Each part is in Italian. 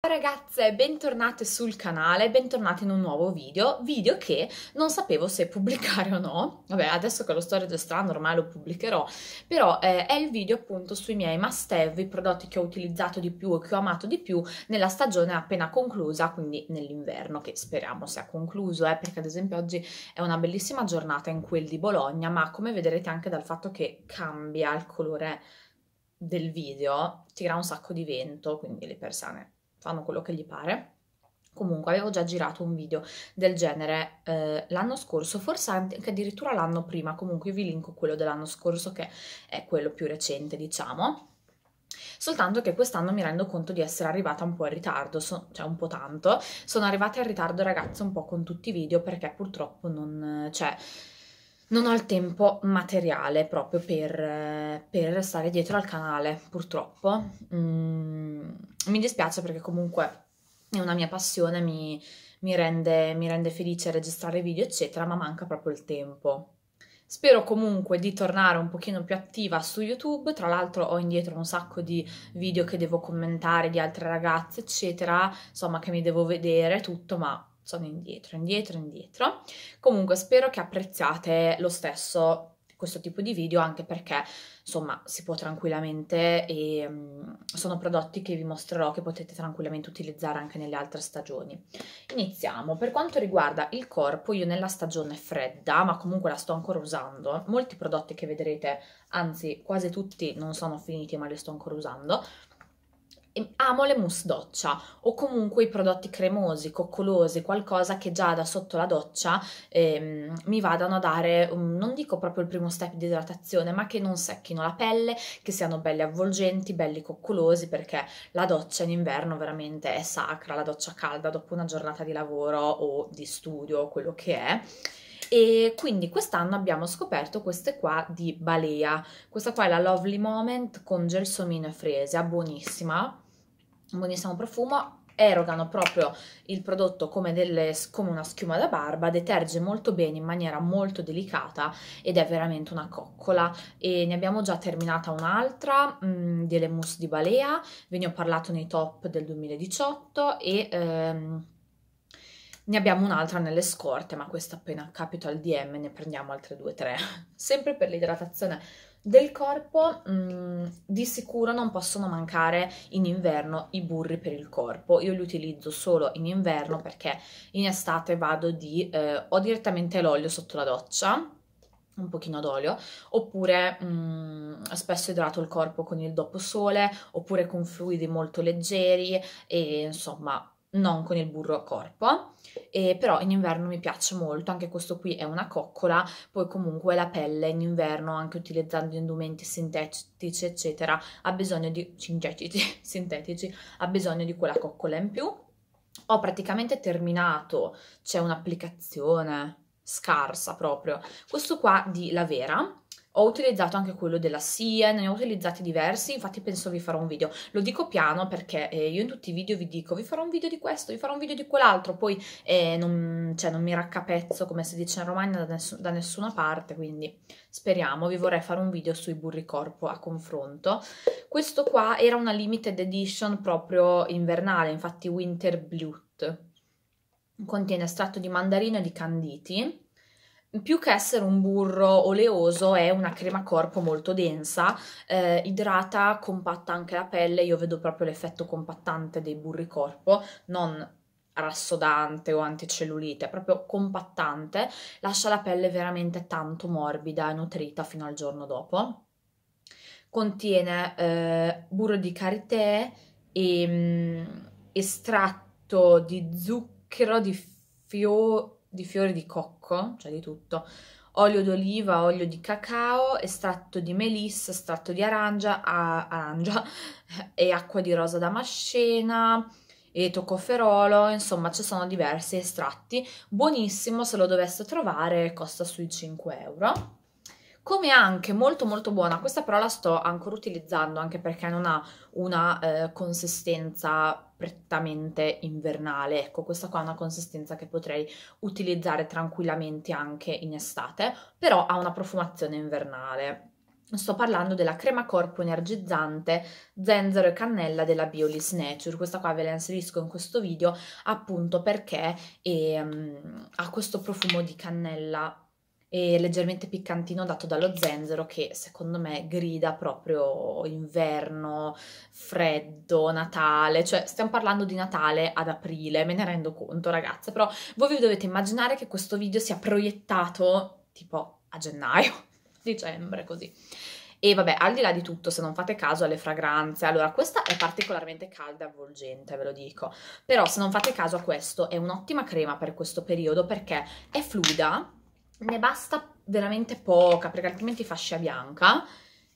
Ciao ragazze, bentornate sul canale, bentornate in un nuovo video, video che non sapevo se pubblicare o no, vabbè adesso che lo sto registrando ormai lo pubblicherò, però eh, è il video appunto sui miei must have, i prodotti che ho utilizzato di più e che ho amato di più nella stagione appena conclusa, quindi nell'inverno che speriamo sia concluso, eh, perché ad esempio oggi è una bellissima giornata in quel di Bologna, ma come vedrete anche dal fatto che cambia il colore del video, tira un sacco di vento, quindi le persone fanno quello che gli pare. Comunque avevo già girato un video del genere eh, l'anno scorso, forse anche addirittura l'anno prima, comunque io vi linko quello dell'anno scorso che è quello più recente diciamo. Soltanto che quest'anno mi rendo conto di essere arrivata un po' in ritardo, so, cioè un po' tanto. Sono arrivata in ritardo ragazzi un po' con tutti i video perché purtroppo non... cioè non ho il tempo materiale proprio per, per stare dietro al canale, purtroppo. Mm, mi dispiace perché comunque è una mia passione, mi, mi, rende, mi rende felice registrare video, eccetera, ma manca proprio il tempo. Spero comunque di tornare un pochino più attiva su YouTube, tra l'altro ho indietro un sacco di video che devo commentare di altre ragazze, eccetera, insomma che mi devo vedere tutto, ma sono indietro, indietro, indietro. Comunque spero che apprezziate lo stesso questo tipo di video anche perché insomma si può tranquillamente e um, sono prodotti che vi mostrerò che potete tranquillamente utilizzare anche nelle altre stagioni. Iniziamo, per quanto riguarda il corpo io nella stagione fredda ma comunque la sto ancora usando, molti prodotti che vedrete anzi quasi tutti non sono finiti ma li sto ancora usando, amo le mousse doccia o comunque i prodotti cremosi, coccolosi, qualcosa che già da sotto la doccia ehm, mi vadano a dare, non dico proprio il primo step di idratazione, ma che non secchino la pelle, che siano belli avvolgenti, belli coccolosi, perché la doccia in inverno veramente è sacra, la doccia calda dopo una giornata di lavoro o di studio o quello che è e quindi quest'anno abbiamo scoperto queste qua di Balea questa qua è la Lovely Moment con gelsomino e fresia buonissima buonissimo profumo erogano proprio il prodotto come, delle, come, una schiuma da barba, deterge molto bene in maniera molto delicata ed è veramente una coccola e ne abbiamo già terminata un'altra mm, delle mousse di Balea, ve ne ho parlato nei top del 2018 e ehm, ne abbiamo un'altra nelle scorte ma questa appena capito al DM ne prendiamo altre due o tre sempre per l'idratazione del corpo mh, mm, di sicuro non possono mancare in inverno i burri per il corpo, io li utilizzo solo in inverno perché in estate vado di eh, o direttamente l'olio sotto la doccia un pochino d'olio, oppure mh, mm, spesso idrato il corpo con il dopo sole, oppure con fluidi molto leggeri e insomma non con il burro a corpo, eh, però in inverno mi piace molto, anche questo qui è una coccola, poi comunque la pelle in inverno, anche utilizzando indumenti sintetici eccetera, ha bisogno di, sintetici, sintetici, ha bisogno di quella coccola in più. Ho praticamente terminato, c'è un'applicazione scarsa proprio, questo qua di La Vera, ho utilizzato anche quello della SIA, ne ho utilizzati diversi, infatti penso vi farò un video. Lo dico piano perché eh, io in tutti i video vi dico vi farò un video di questo, vi farò un video di quell'altro, poi eh, non, cioè, non, mi raccapezzo come si dice in Romagna da, ness da, nessuna parte, quindi speriamo, vi vorrei fare un video sui burri corpo a confronto. Questo qua era una limited edition proprio invernale, infatti Winter Blute. Contiene estratto di mandarino e di canditi più che essere un burro oleoso, è una crema corpo molto densa, eh, idrata, compatta anche la pelle. Io vedo proprio l'effetto compattante dei burri corpo, non rassodante o anticellulite, è proprio compattante, lascia la pelle veramente tanto morbida e nutrita fino al giorno dopo. Contiene eh, burro di karité e ehm, mh, estratto di zucchero di fiori di fiori di cocco, cioè di tutto, olio d'oliva, olio di cacao, estratto di melissa, estratto di arancia, arancia e acqua di rosa damascena e toccoferolo, insomma ci sono diversi estratti, buonissimo se lo dovesse trovare costa sui 5 euro come anche molto molto buona, questa però la sto ancora utilizzando anche perché non ha una eh, consistenza prettamente invernale, ecco questa qua è una consistenza che potrei utilizzare tranquillamente anche in estate, però ha una profumazione invernale. Sto parlando della crema corpo energizzante zenzero e cannella della Biolis Nature. Questa qua ve la inserisco in questo video appunto perché ehm, ha questo profumo di cannella e leggermente piccantino dato dallo zenzero che secondo me grida proprio inverno, freddo, Natale, cioè stiamo parlando di Natale ad aprile, me ne rendo conto ragazze, però voi vi dovete immaginare che questo video sia proiettato tipo a gennaio, dicembre così. E vabbè, al di là di tutto, se non fate caso alle fragranze, allora questa è particolarmente calda e avvolgente, ve lo dico, però se non fate caso a questo è un'ottima crema per questo periodo perché è fluida, ne basta veramente poca perché altrimenti fascia bianca,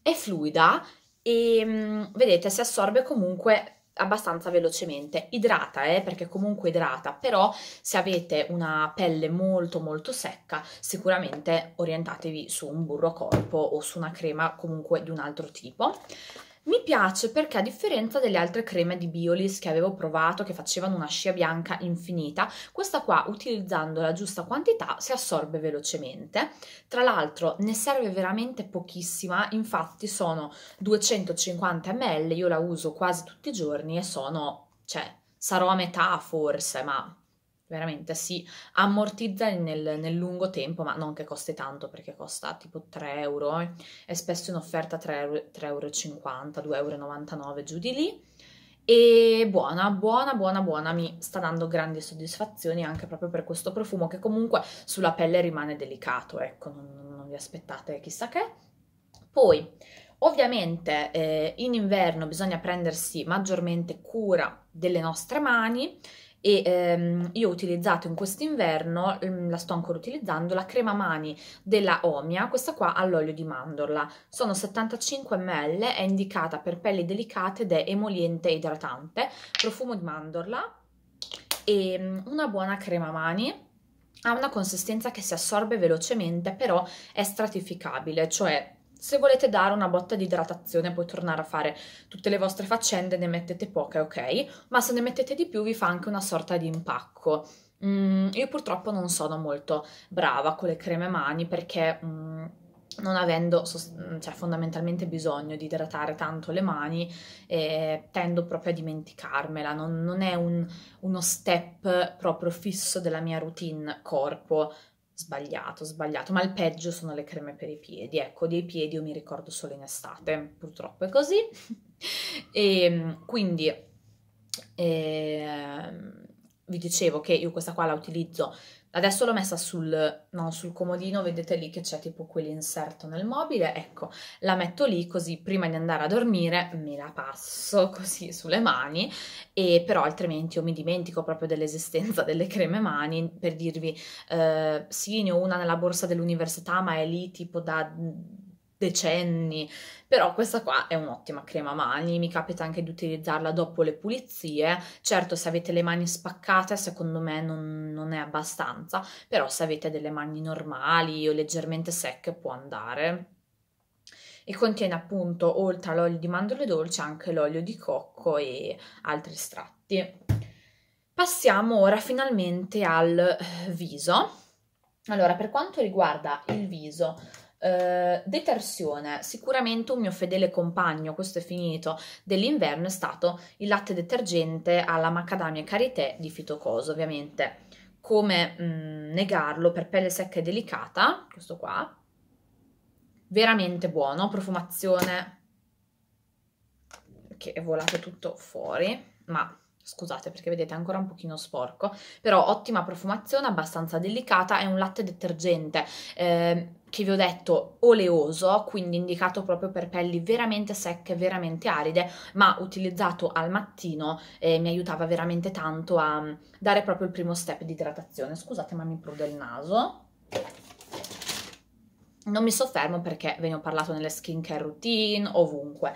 è fluida e mm, vedete si assorbe comunque abbastanza velocemente idrata eh, perché comunque idrata però se avete una pelle molto molto secca sicuramente orientatevi su un burro corpo o su una crema comunque di un altro tipo mi piace perché a differenza delle altre creme di Biolis che avevo provato che facevano una scia bianca infinita, questa qua utilizzando la giusta quantità si assorbe velocemente. Tra l'altro ne serve veramente pochissima, infatti sono 250 ml, io la uso quasi tutti i giorni e sono, cioè, sarò a metà forse, ma veramente si ammortizza nel, nel, lungo tempo, ma non che costi tanto perché costa tipo 3 euro, eh. è spesso in offerta 3,50 euro, 2,99 euro giù di lì. E buona, buona, buona, buona, mi sta dando grandi soddisfazioni anche proprio per questo profumo che comunque sulla pelle rimane delicato, ecco, non, non vi aspettate chissà che. Poi, Ovviamente eh, in inverno bisogna prendersi maggiormente cura delle nostre mani e ehm, io ho utilizzato in questo inverno, ehm, la sto ancora utilizzando, la crema mani della Omia, questa qua all'olio di mandorla. Sono 75 ml, è indicata per pelli delicate ed è emoliente e idratante, profumo di mandorla e mm, una buona crema mani. Ha una consistenza che si assorbe velocemente, però è stratificabile, cioè se volete dare una botta di idratazione, poi tornare a fare tutte le vostre faccende, ne mettete poche, ok? Ma se ne mettete di più vi fa anche una sorta di impacco. Mm, io purtroppo non sono molto brava con le creme mani perché... Mm, non avendo mm, cioè, fondamentalmente bisogno di idratare tanto le mani, eh, tendo proprio a dimenticarmela, non, non è un, uno step proprio fisso della mia routine corpo, sbagliato, sbagliato, ma il peggio sono le creme per i piedi, ecco, dei piedi io mi ricordo solo in estate, purtroppo è così, e ehm, quindi eh, vi dicevo che io questa qua la utilizzo Adesso l'ho messa sul, no, sul comodino, vedete lì che c'è tipo quell'inserto nel mobile, ecco, la metto lì così prima di andare a dormire me la passo così sulle mani, e però altrimenti io mi dimentico proprio dell'esistenza delle creme mani, per dirvi, eh, sì ne ho una nella borsa dell'università ma è lì tipo da decenni, però questa qua è un'ottima crema mani, mi capita anche di utilizzarla dopo le pulizie, certo se avete le mani spaccate secondo me non, non è abbastanza, però se avete delle mani normali o leggermente secche può andare e contiene appunto oltre all'olio di mandorle dolce anche l'olio di cocco e altri estratti. Passiamo ora finalmente al eh, viso. Allora, per quanto riguarda il viso, eh, detersione, sicuramente un mio fedele compagno, questo è finito, dell'inverno è stato il latte detergente alla macadamia carité di Fitocoso, ovviamente. Come mh, mm, negarlo per pelle secca e delicata, questo qua, veramente buono, profumazione che è volato tutto fuori, ma Scusate perché vedete è ancora un pochino sporco, però ottima profumazione, abbastanza delicata, è un latte detergente eh, che vi ho detto oleoso, quindi indicato proprio per pelli veramente secche, veramente aride, ma utilizzato al mattino eh, mi aiutava veramente tanto a mm, dare proprio il primo step di idratazione. Scusate ma mi prude il naso. Non mi soffermo perché ve ne ho parlato nelle skincare routine, ovunque.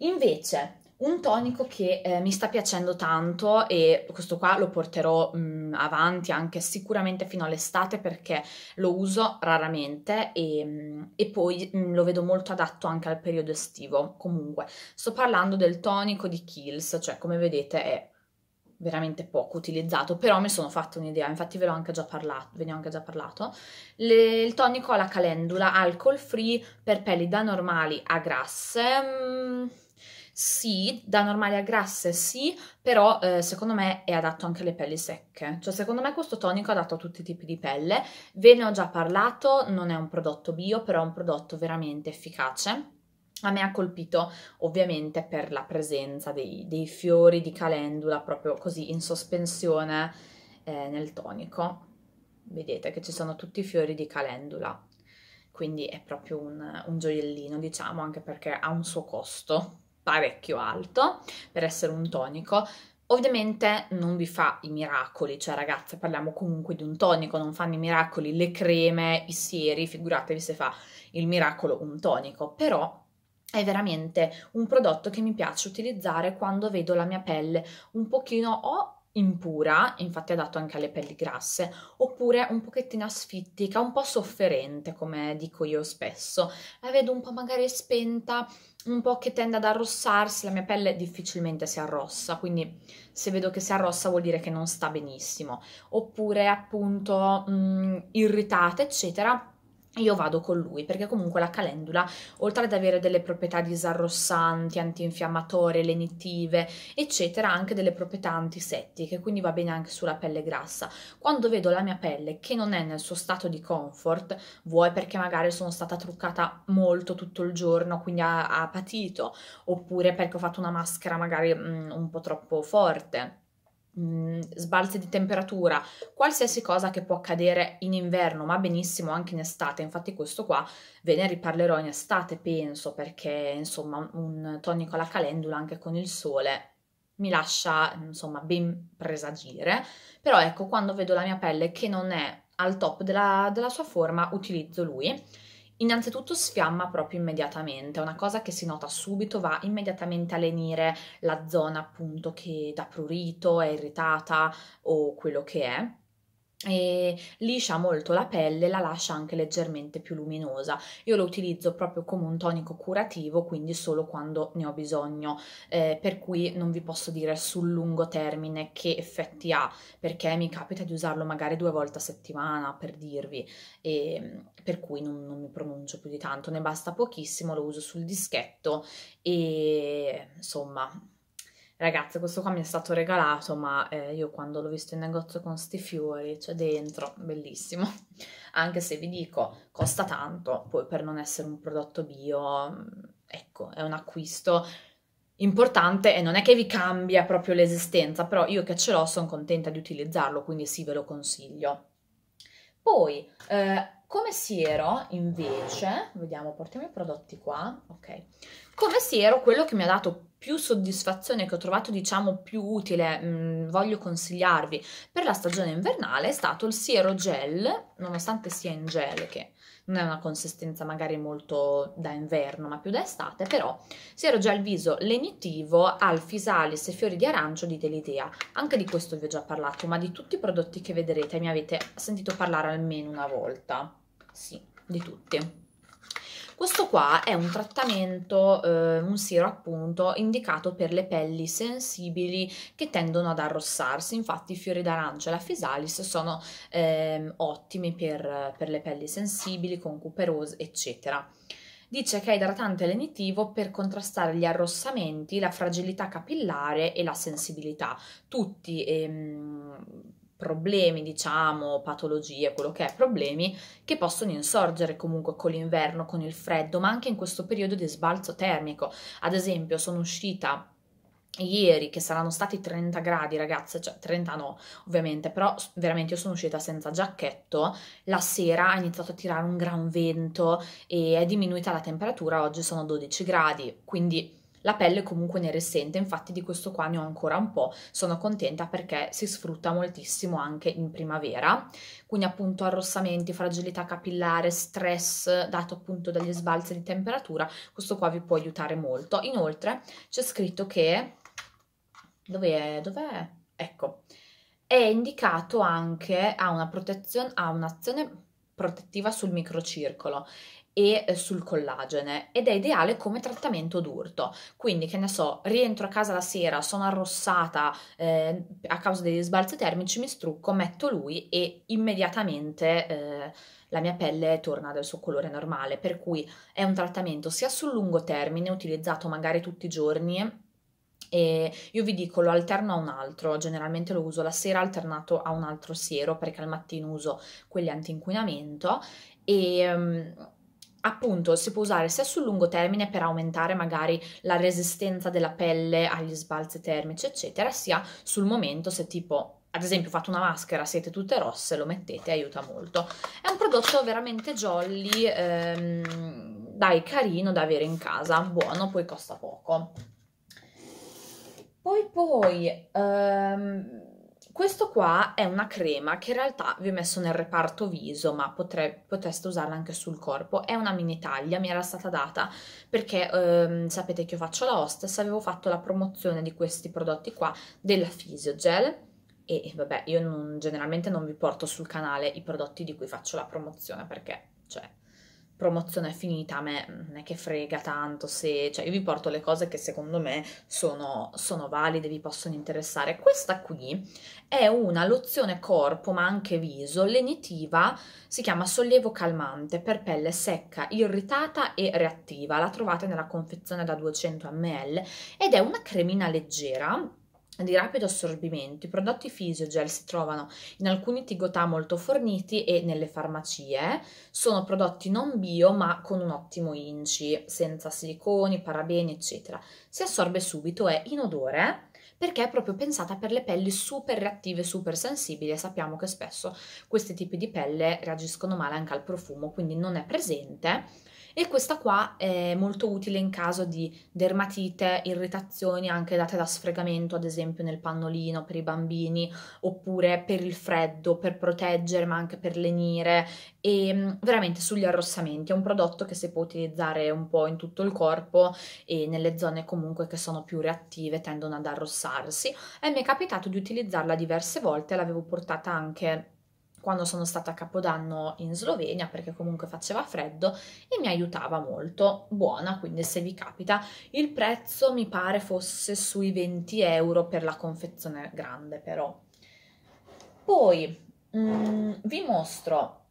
Invece, un tonico che eh, mi sta piacendo tanto e questo qua lo porterò mh, mm, avanti anche sicuramente fino all'estate perché lo uso raramente e, mh, mm, e poi mh, mm, lo vedo molto adatto anche al periodo estivo. Comunque, sto parlando del tonico di Kills, cioè come vedete è veramente poco utilizzato, però mi sono fatta un'idea, infatti ve l'ho anche già parlato, ve ne ho anche già parlato. Le, il tonico alla calendula, alcol free per pelli da normali a grasse. Mh, sì, da normali a grasse sì, però eh, secondo me è adatto anche alle pelli secche. Cioè secondo me questo tonico è adatto a tutti i tipi di pelle. Ve ne ho già parlato, non è un prodotto bio, però è un prodotto veramente efficace. A me ha colpito ovviamente per la presenza dei, dei fiori di calendula proprio così in sospensione eh, nel tonico. Vedete che ci sono tutti i fiori di calendula, quindi è proprio un, un gioiellino diciamo anche perché ha un suo costo parecchio alto per essere un tonico. Ovviamente non vi fa i miracoli, cioè ragazze parliamo comunque di un tonico, non fanno i miracoli le creme, i sieri, figuratevi se fa il miracolo un tonico, però è veramente un prodotto che mi piace utilizzare quando vedo la mia pelle un pochino o impura, infatti adatto anche alle pelli grasse, oppure un pochettino asfittica, un po' sofferente, come dico io spesso. La vedo un po' magari spenta, un po' che tende ad arrossarsi, la mia pelle difficilmente si arrossa, quindi se vedo che si arrossa vuol dire che non sta benissimo, oppure appunto mh, mm, irritata, eccetera io vado con lui perché comunque la calendula, oltre ad avere delle proprietà disarrossanti, antinfiammatorie, lenitive, eccetera, ha anche delle proprietà antisettiche, quindi va bene anche sulla pelle grassa. Quando vedo la mia pelle che non è nel suo stato di comfort, vuoi perché magari sono stata truccata molto tutto il giorno, quindi ha, ha patito, oppure perché ho fatto una maschera magari mh, mm, un po' troppo forte, sbalzi di temperatura, qualsiasi cosa che può accadere in inverno, ma benissimo anche in estate. Infatti questo qua ve ne riparlerò in estate, penso, perché insomma un tonico alla calendula anche con il sole mi lascia insomma ben presagire, però ecco quando vedo la mia pelle che non è al top della, della sua forma utilizzo lui Innanzitutto sfiamma proprio immediatamente, è una cosa che si nota subito, va immediatamente a lenire la zona appunto che da prurito è irritata o quello che è e liscia molto la pelle, la lascia anche leggermente più luminosa. Io lo utilizzo proprio come un tonico curativo, quindi solo quando ne ho bisogno, eh, per cui non vi posso dire sul lungo termine che effetti ha, perché mi capita di usarlo magari due volte a settimana, per dirvi, e, ehm, per cui non, non mi pronuncio più di tanto, ne basta pochissimo, lo uso sul dischetto e insomma Ragazzi, questo qua mi è stato regalato, ma eh, io quando l'ho visto in negozio con sti fiori, cioè dentro, bellissimo. Anche se vi dico, costa tanto, poi per non essere un prodotto bio, mm, ecco, è un acquisto importante e non è che vi cambia proprio l'esistenza, però io che ce l'ho sono contenta di utilizzarlo, quindi sì, ve lo consiglio. Poi, eh, come siero invece, vediamo, portiamo i prodotti qua, ok, come siero quello che mi ha dato più soddisfazione che ho trovato diciamo più utile, mh, voglio consigliarvi per la stagione invernale è stato il Siero Gel, nonostante sia in gel che non è una consistenza magari molto da inverno ma più da estate, però siero gel viso lenitivo al fisalis e fiori di arancio di Delidea anche di questo vi ho già parlato, ma di tutti i prodotti che vedrete mi avete sentito parlare almeno una volta, sì, di tutti. Questo qua è un trattamento, eh, un siero appunto, indicato per le pelli sensibili che tendono ad arrossarsi. Infatti i fiori d'arancia e la fisalis sono eh, ottimi per, per le pelli sensibili, con cuperose, eccetera. Dice che è idratante lenitivo per contrastare gli arrossamenti, la fragilità capillare e la sensibilità. Tutti ehm, problemi, diciamo, patologie, quello che è, problemi che possono insorgere comunque con l'inverno, con il freddo, ma anche in questo periodo di sbalzo termico. Ad esempio, sono uscita ieri che saranno stati 30 gradi ragazze cioè 30 no ovviamente però veramente io sono uscita senza giacchetto la sera ha iniziato a tirare un gran vento e è diminuita la temperatura oggi sono 12 gradi quindi la pelle comunque ne neressente, infatti di questo qua ne ho ancora un po', sono contenta perché si sfrutta moltissimo anche in primavera, quindi appunto arrossamenti, fragilità capillare, stress dato appunto dagli sbalzi di temperatura, questo qua vi può aiutare molto. Inoltre c'è scritto che... Dov'è? Dov'è? Ecco, è indicato anche a una protezione, a un'azione protettiva sul microcircolo e eh, sul collagene ed è ideale come trattamento d'urto. Quindi, che ne so, rientro a casa la sera, sono arrossata eh, a causa degli sbalzi termici, mi strucco, metto lui e immediatamente eh, la mia pelle torna del suo colore normale. Per cui è un trattamento sia sul lungo termine, utilizzato magari tutti i giorni. E io vi dico, lo alterno a un altro, generalmente lo uso la sera alternato a un altro siero perché al mattino uso quelli anti-inquinamento e mm, appunto si può usare sia sul lungo termine per aumentare magari la resistenza della pelle agli sbalzi termici eccetera sia sul momento se tipo ad esempio fate una maschera, siete tutte rosse, lo mettete, aiuta molto. È un prodotto veramente jolly, ehm, dai, carino da avere in casa, buono, poi costa poco. Poi poi... Ehm, questo qua è una crema che in realtà vi ho messo nel reparto viso, ma potre, potreste usarla anche sul corpo. È una mini taglia, mi era stata data perché ehm, sapete che io faccio la hostess, avevo fatto la promozione di questi prodotti qua della Physiogel e vabbè, io non, generalmente non vi porto sul canale i prodotti di cui faccio la promozione perché, cioè, promozione è finita, a me non è che frega tanto se, cioè io vi porto le cose che secondo me sono, sono valide, vi possono interessare. Questa qui è una lozione corpo ma anche viso, lenitiva, si chiama sollievo calmante per pelle secca, irritata e reattiva, la trovate nella confezione da 200 ml ed è una cremina leggera di rapido assorbimento, i prodotti Physiogel si trovano in alcuni tigotà molto forniti e nelle farmacie, sono prodotti non bio ma con un ottimo inci, senza siliconi, parabeni eccetera. Si assorbe subito, e inodore perché è proprio pensata per le pelli super reattive, super sensibili e sappiamo che spesso questi tipi di pelle reagiscono male anche al profumo, quindi non è presente e questa qua è molto utile in caso di dermatite, irritazioni anche date da sfregamento ad esempio nel pannolino per i bambini oppure per il freddo, per proteggere ma anche per lenire e mm, veramente sugli arrossamenti, è un prodotto che si può utilizzare un po' in tutto il corpo e nelle zone comunque che sono più reattive tendono ad arrossarsi e mi è capitato di utilizzarla diverse volte, l'avevo portata anche quando sono stata a Capodanno in Slovenia perché comunque faceva freddo e mi aiutava molto, buona quindi se vi capita. Il prezzo mi pare fosse sui 20 euro per la confezione grande però. Poi mh, mm, vi mostro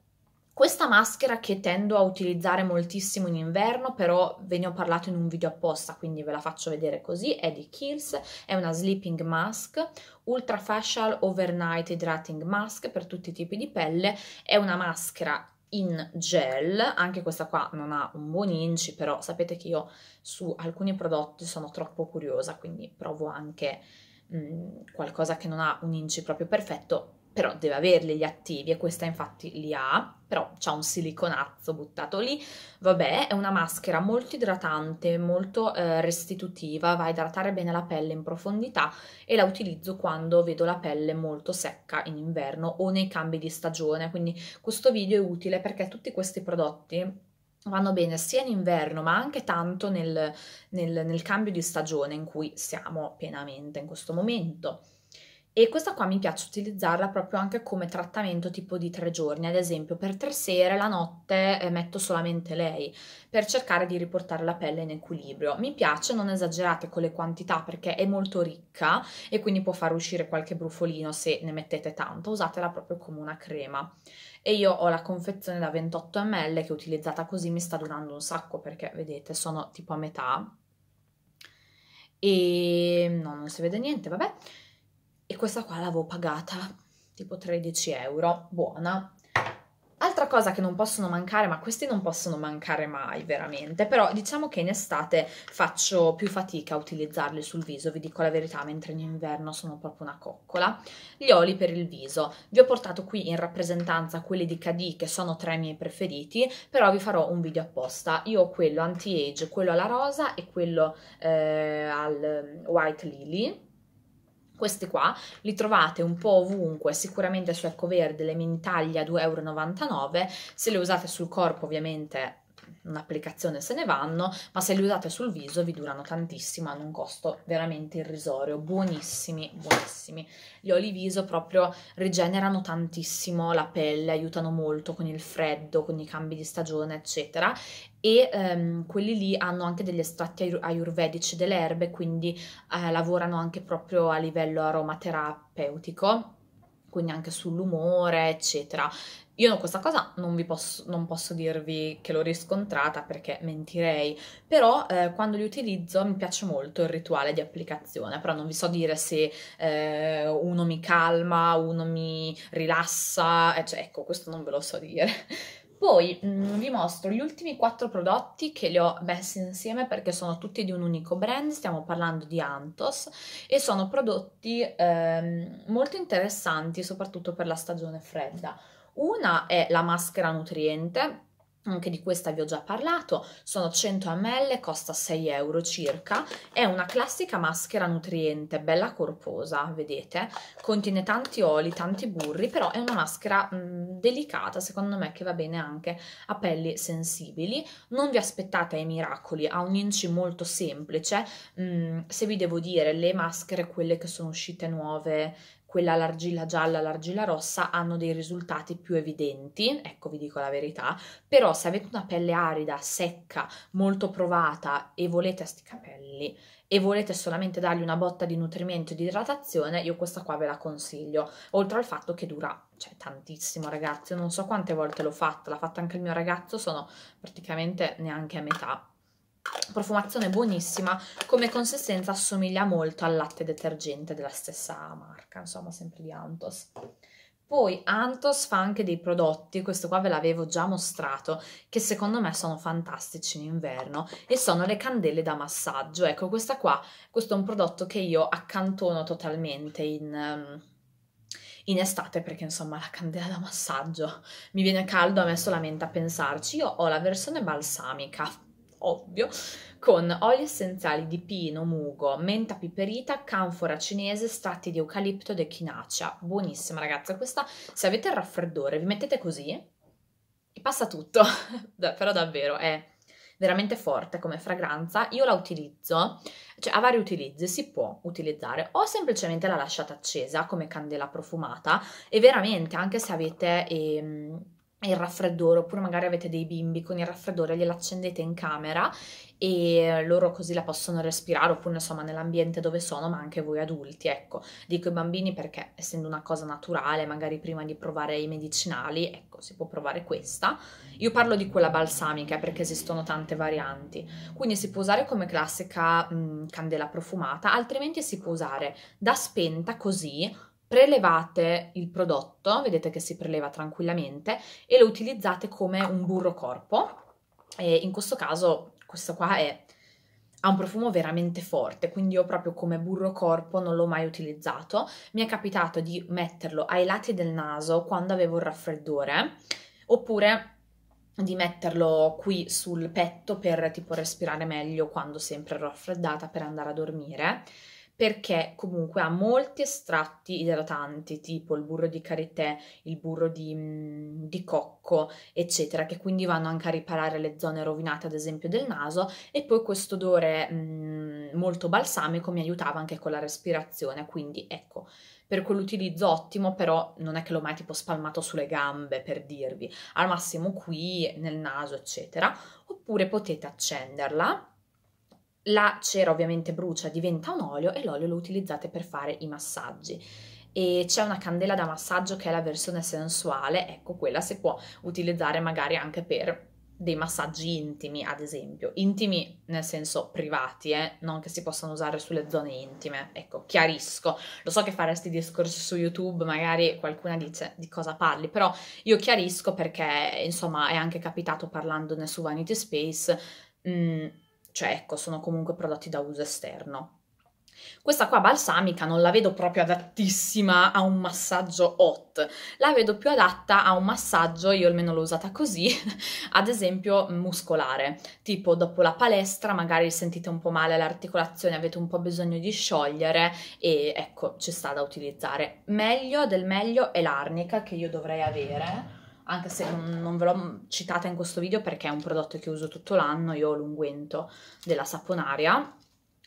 questa maschera che tendo a utilizzare moltissimo in inverno, però ve ne ho parlato in un video apposta, quindi ve la faccio vedere così, è di Kills, è una sleeping mask, ultra facial overnight hydrating mask per tutti i tipi di pelle, è una maschera in gel, anche questa qua non ha un buon inci, però sapete che io su alcuni prodotti sono troppo curiosa, quindi provo anche mh, mm, qualcosa che non ha un inci proprio perfetto, però deve averli gli attivi e questa infatti li ha, però c'ha un siliconazzo buttato lì. Vabbè, è una maschera molto idratante, molto eh, restitutiva, va a idratare bene la pelle in profondità e la utilizzo quando vedo la pelle molto secca in inverno o nei cambi di stagione, quindi questo video è utile perché tutti questi prodotti vanno bene sia in inverno ma anche tanto nel, nel, nel cambio di stagione in cui siamo pienamente in questo momento. E questa qua mi piace utilizzarla proprio anche come trattamento tipo di tre giorni, ad esempio per tre sere la notte eh, metto solamente lei per cercare di riportare la pelle in equilibrio. Mi piace, non esagerate con le quantità perché è molto ricca e quindi può far uscire qualche brufolino se ne mettete tanto, usatela proprio come una crema. E io ho la confezione da 28 ml che utilizzata così mi sta durando un sacco perché vedete sono tipo a metà e no, non si vede niente, vabbè e questa qua l'avevo pagata tipo 13 euro, buona. Altra cosa che non possono mancare, ma questi non possono mancare mai veramente, però diciamo che in estate faccio più fatica a utilizzarli sul viso, vi dico la verità, mentre in inverno sono proprio una coccola. Gli oli per il viso, vi ho portato qui in rappresentanza quelli di KD che sono tre i miei preferiti, però vi farò un video apposta. Io ho quello anti-age, quello alla rosa e quello eh, al um, white lily questi qua li trovate un po' ovunque, sicuramente su Ecoverde le mentaglie a 2,99€, se le usate sul corpo ovviamente un'applicazione se ne vanno, ma se li usate sul viso vi durano tantissimo, hanno un costo veramente irrisorio, buonissimi, buonissimi. Gli oli viso proprio rigenerano tantissimo la pelle, aiutano molto con il freddo, con i cambi di stagione, eccetera. E ehm, quelli lì hanno anche degli estratti ayurvedici delle erbe, quindi eh, lavorano anche proprio a livello aromaterapeutico quindi anche sull'umore, eccetera. Io questa cosa non, posso, non posso, dirvi che l'ho riscontrata perché mentirei, però eh, quando li utilizzo mi piace molto il rituale di applicazione, però non vi so dire se eh, uno mi calma, uno mi rilassa, eh, cioè, ecco, questo non ve lo so dire. Poi mh, mm, vi mostro gli ultimi quattro prodotti che li ho messi insieme perché sono tutti di un unico brand, stiamo parlando di Antos e sono prodotti eh, molto interessanti soprattutto per la stagione fredda. Una è la maschera nutriente, anche di questa vi ho già parlato, sono 100 ml, costa 6 euro circa, è una classica maschera nutriente, bella corposa, vedete, contiene tanti oli, tanti burri, però è una maschera mh, mm, delicata, secondo me che va bene anche a pelli sensibili, non vi aspettate ai miracoli, ha un inci molto semplice, mh, mm, se vi devo dire le maschere, quelle che sono uscite nuove quella l'argilla gialla, l'argilla rossa hanno dei risultati più evidenti, ecco vi dico la verità, però se avete una pelle arida, secca, molto provata e volete questi capelli e volete solamente dargli una botta di nutrimento e di idratazione, io questa qua ve la consiglio, oltre al fatto che dura cioè, tantissimo ragazzi, non so quante volte l'ho fatta, l'ha fatta anche il mio ragazzo, sono praticamente neanche a metà profumazione buonissima, come consistenza assomiglia molto al latte detergente della stessa marca, insomma sempre di Antos. Poi Antos fa anche dei prodotti, questo qua ve l'avevo già mostrato, che secondo me sono fantastici in inverno e sono le candele da massaggio. Ecco, questa qua, questo è un prodotto che io accantono totalmente in... Ehm, in estate perché insomma la candela da massaggio mi viene caldo a me solamente a pensarci. Io ho la versione balsamica ovvio, con oli essenziali di pino, mugo, menta piperita, canfora cinese, stratti di eucalipto ed echinacea. Buonissima ragazza questa, se avete il raffreddore vi mettete così e passa tutto, però davvero è veramente forte come fragranza, io la utilizzo, cioè a vari utilizzi si può utilizzare o semplicemente la lasciate accesa come candela profumata e veramente anche se avete ehm, il raffreddore, oppure magari avete dei bimbi con il raffreddore, gliela accendete in camera e loro così la possono respirare, oppure insomma nell'ambiente dove sono, ma anche voi adulti, ecco. Dico i bambini perché essendo una cosa naturale, magari prima di provare i medicinali, ecco, si può provare questa. Io parlo di quella balsamica perché esistono tante varianti, quindi si può usare come classica mh, mhmm, candela profumata, altrimenti si può usare da spenta così prelevate il prodotto, vedete che si preleva tranquillamente, e lo utilizzate come un burro corpo. E in questo caso questo qua è, ha un profumo veramente forte, quindi io proprio come burro corpo non l'ho mai utilizzato. Mi è capitato di metterlo ai lati del naso quando avevo il raffreddore, oppure di metterlo qui sul petto per tipo respirare meglio quando sempre raffreddata per andare a dormire perché comunque ha molti estratti idratanti, tipo il burro di karité, il burro di, mm, di cocco, eccetera, che quindi vanno anche a riparare le zone rovinate, ad esempio, del naso. E poi questo odore mm, molto balsamico mi aiutava anche con la respirazione, quindi ecco per quell'utilizzo ottimo, però non è che l'ho mai tipo spalmato sulle gambe per dirvi, al massimo qui, nel naso, eccetera, oppure potete accenderla la cera ovviamente brucia, diventa un olio e l'olio lo utilizzate per fare i massaggi. E c'è una candela da massaggio che è la versione sensuale, ecco quella si può utilizzare magari anche per dei massaggi intimi, ad esempio, intimi nel senso privati, eh? non che si possano usare sulle zone intime. Ecco, chiarisco. Lo so che faresti discorsi su YouTube, magari qualcuna dice di cosa parli, però io chiarisco perché, insomma, è anche capitato parlandone su Vanity Space. Mh, mm, cioè ecco, sono comunque prodotti da uso esterno. Questa qua balsamica non la vedo proprio adattissima a un massaggio hot, la vedo più adatta a un massaggio, io almeno l'ho usata così, ad esempio muscolare, tipo dopo la palestra magari sentite un po' male l'articolazione, avete un po' bisogno di sciogliere e ecco ci sta da utilizzare. Meglio del meglio è l'arnica che io dovrei avere anche se non, non ve l'ho citata in questo video perché è un prodotto che uso tutto l'anno, io ho l'unguento della saponaria,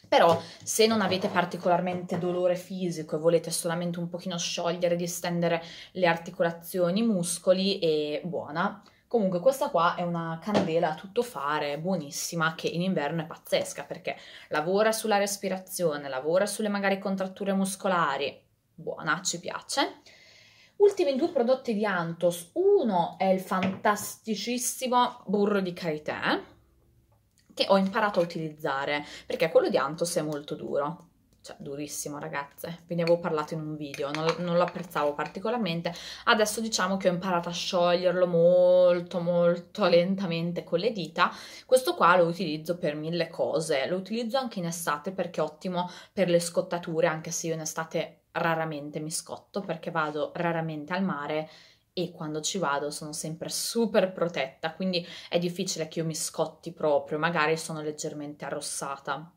però se non avete particolarmente dolore fisico e volete solamente un pochino sciogliere, distendere le articolazioni, i muscoli, è buona. Comunque questa qua è una candela a tutto fare, buonissima, che in inverno è pazzesca perché lavora sulla respirazione, lavora sulle magari contratture muscolari, buona, ci piace. Ultimi due prodotti di Antos, uno è il fantasticissimo burro di karité, che ho imparato a utilizzare, perché quello di Antos è molto duro, cioè durissimo ragazze, ve ne avevo parlato in un video, non, non lo apprezzavo particolarmente, adesso diciamo che ho imparato a scioglierlo molto molto lentamente con le dita, questo qua lo utilizzo per mille cose, lo utilizzo anche in estate perché è ottimo per le scottature, anche se io in estate raramente mi scotto perché vado raramente al mare e quando ci vado sono sempre super protetta, quindi è difficile che io mi scotti proprio, magari sono leggermente arrossata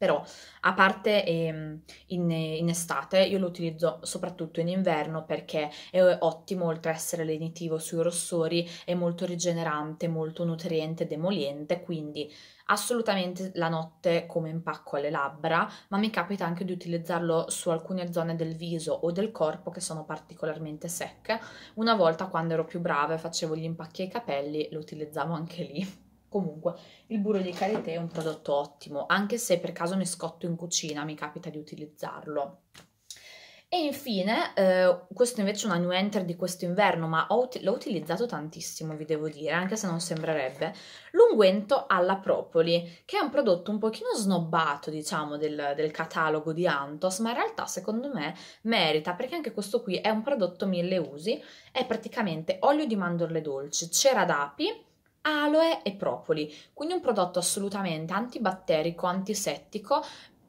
però a parte ehm, in, in, estate io lo utilizzo soprattutto in inverno perché è ottimo oltre a essere lenitivo sui rossori, è molto rigenerante, molto nutriente ed emoliente, quindi assolutamente la notte come impacco alle labbra, ma mi capita anche di utilizzarlo su alcune zone del viso o del corpo che sono particolarmente secche. Una volta quando ero più brava e facevo gli impacchi ai capelli lo utilizzavo anche lì. Comunque, il burro di karité è un prodotto ottimo, anche se per caso ne scotto in cucina, mi capita di utilizzarlo. E infine, eh, questo invece è una new enter di questo inverno, ma l'ho utilizzato tantissimo, vi devo dire, anche se non sembrerebbe, l'unguento alla propoli, che è un prodotto un pochino snobbato, diciamo, del, del catalogo di Antos, ma in realtà secondo me merita, perché anche questo qui è un prodotto mille usi, è praticamente olio di mandorle dolci, cera d'api, aloe e propoli, quindi un prodotto assolutamente antibatterico, antisettico,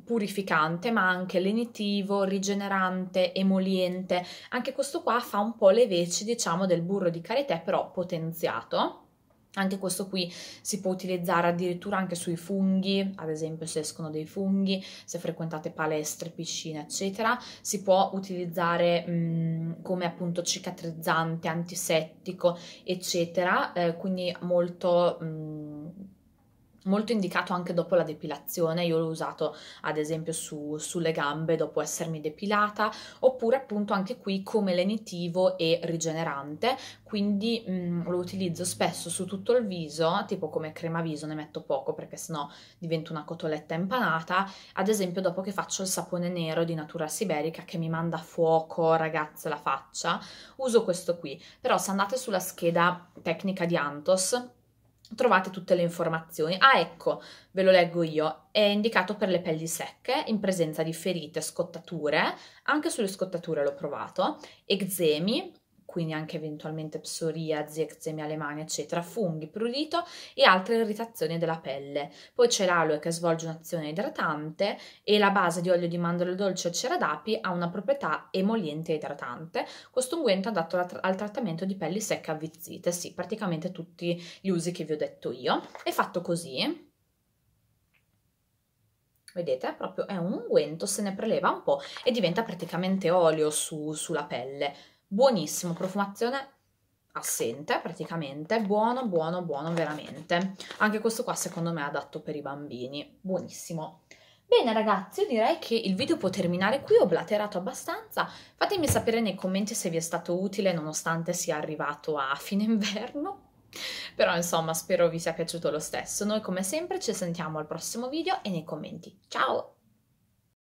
purificante ma anche lenitivo, rigenerante, emoliente. Anche questo qua fa un po' le veci, diciamo, del burro di karité, però potenziato. Anche questo qui si può utilizzare addirittura anche sui funghi, ad esempio se escono dei funghi, se frequentate palestre, piscine, eccetera, si può utilizzare mh, mm, come appunto cicatrizzante, antisettico, eccetera, eh, quindi molto mh, mm, molto indicato anche dopo la depilazione, io l'ho usato ad esempio su, sulle gambe dopo essermi depilata, oppure appunto anche qui come lenitivo e rigenerante, quindi mh, mm, lo utilizzo spesso su tutto il viso, tipo come crema viso ne metto poco perché sennò divento una cotoletta impanata, ad esempio dopo che faccio il sapone nero di natura siberica che mi manda fuoco ragazze la faccia, uso questo qui, però se andate sulla scheda tecnica di Antos, trovate tutte le informazioni. Ah, ecco, ve lo leggo io. È indicato per le pelli secche, in presenza di ferite, scottature, anche sulle scottature l'ho provato, eczemi, quindi anche eventualmente psoriasi, eczemi alle mani, eccetera, funghi, prurito e altre irritazioni della pelle. Poi c'è l'aloe che svolge un'azione idratante e la base di olio di mandorle dolce o cera d'api ha una proprietà emoliente e idratante. Questo unguento è adatto al trattamento di pelli secche avvizzite, sì, praticamente tutti gli usi che vi ho detto io. È fatto così, Vedete, proprio è un unguento, se ne preleva un po' e diventa praticamente olio su, sulla pelle buonissimo, profumazione assente praticamente, buono, buono, buono veramente. Anche questo qua secondo me è adatto per i bambini, buonissimo. Bene ragazzi, io direi che il video può terminare qui, ho blaterato abbastanza, fatemi sapere nei commenti se vi è stato utile nonostante sia arrivato a fine inverno, però insomma spero vi sia piaciuto lo stesso. Noi come sempre ci sentiamo al prossimo video e nei commenti. Ciao!